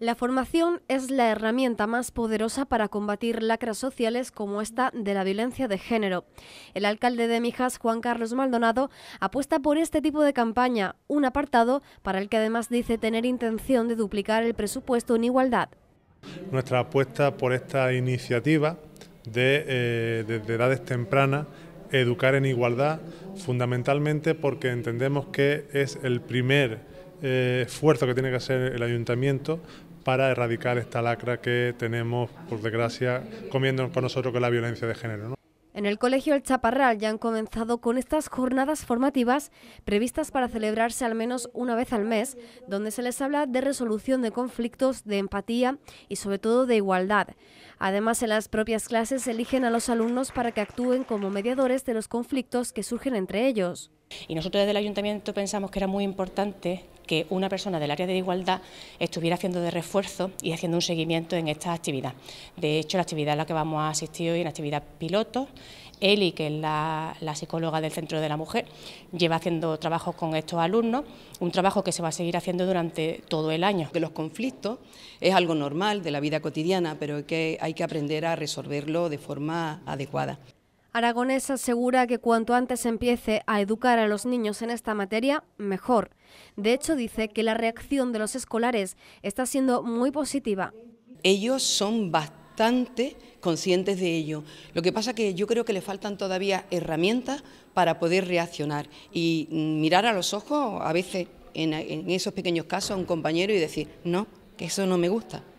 La formación es la herramienta más poderosa para combatir lacras sociales como esta de la violencia de género. El alcalde de Mijas, Juan Carlos Maldonado, apuesta por este tipo de campaña, un apartado para el que además dice tener intención de duplicar el presupuesto en igualdad. Nuestra apuesta por esta iniciativa de, desde eh, edades tempranas educar en igualdad, fundamentalmente porque entendemos que es el primer eh, esfuerzo que tiene que hacer el ayuntamiento para erradicar esta lacra que tenemos, por desgracia, comiendo con nosotros con la violencia de género. En el Colegio El Chaparral ya han comenzado con estas jornadas formativas previstas para celebrarse al menos una vez al mes, donde se les habla de resolución de conflictos, de empatía y sobre todo de igualdad. Además, en las propias clases eligen a los alumnos para que actúen como mediadores de los conflictos que surgen entre ellos. Y nosotros desde el ayuntamiento pensamos que era muy importante que una persona del área de igualdad estuviera haciendo de refuerzo y haciendo un seguimiento en esta actividad. De hecho, la actividad a la que vamos a asistir hoy, una actividad piloto, Eli, que es la, la, psicóloga del Centro de la Mujer, lleva haciendo trabajos con estos alumnos, un trabajo que se va a seguir haciendo durante todo el año. Que los conflictos es algo normal de la vida cotidiana, pero que hay que aprender a resolverlo de forma adecuada. Aragonés asegura que cuanto antes empiece a educar a los niños en esta materia, mejor. De hecho, dice que la reacción de los escolares está siendo muy positiva. Ellos son bastante conscientes de ello. Lo que pasa es que yo creo que le faltan todavía herramientas para poder reaccionar y mirar a los ojos a veces en esos pequeños casos a un compañero y decir, no, que eso no me gusta.